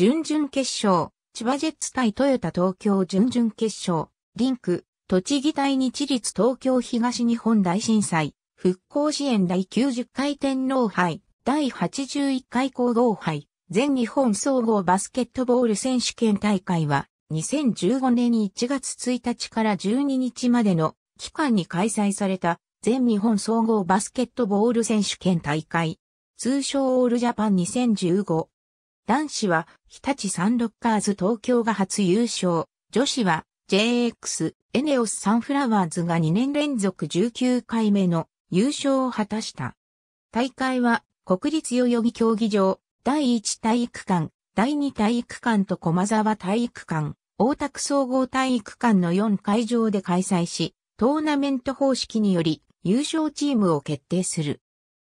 準々決勝、千葉ジェッツ対トヨタ東京準々決勝、リンク、栃木対日立東京東日本大震災、復興支援第90回天皇杯、第81回皇后杯、全日本総合バスケットボール選手権大会は、2015年1月1日から12日までの期間に開催された全日本総合バスケットボール選手権大会、通称オールジャパン2015男子は日立サンロッカーズ東京が初優勝。女子は JX エネオスサンフラワーズが2年連続19回目の優勝を果たした。大会は国立代々木競技場、第1体育館、第2体育館と駒沢体育館、大田区総合体育館の4会場で開催し、トーナメント方式により優勝チームを決定する。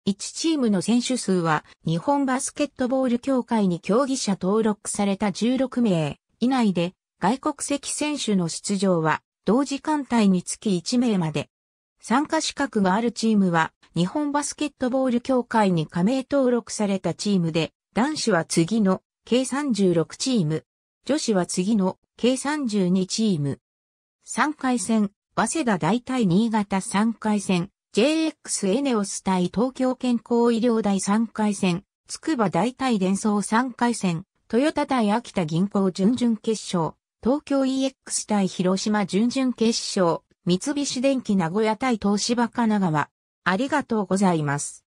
1チームの選手数は日本バスケットボール協会に競技者登録された16名以内で外国籍選手の出場は同時間帯につき1名まで。参加資格があるチームは日本バスケットボール協会に加盟登録されたチームで男子は次の計36チーム、女子は次の計32チーム。3回戦、早稲田大体新潟3回戦、JX エネオス対東京健康医療大3回戦、筑波大対伝送3回戦、豊田対秋田銀行準々決勝、東京 EX 対広島準々決勝、三菱電機名古屋対東芝神奈川。ありがとうございます。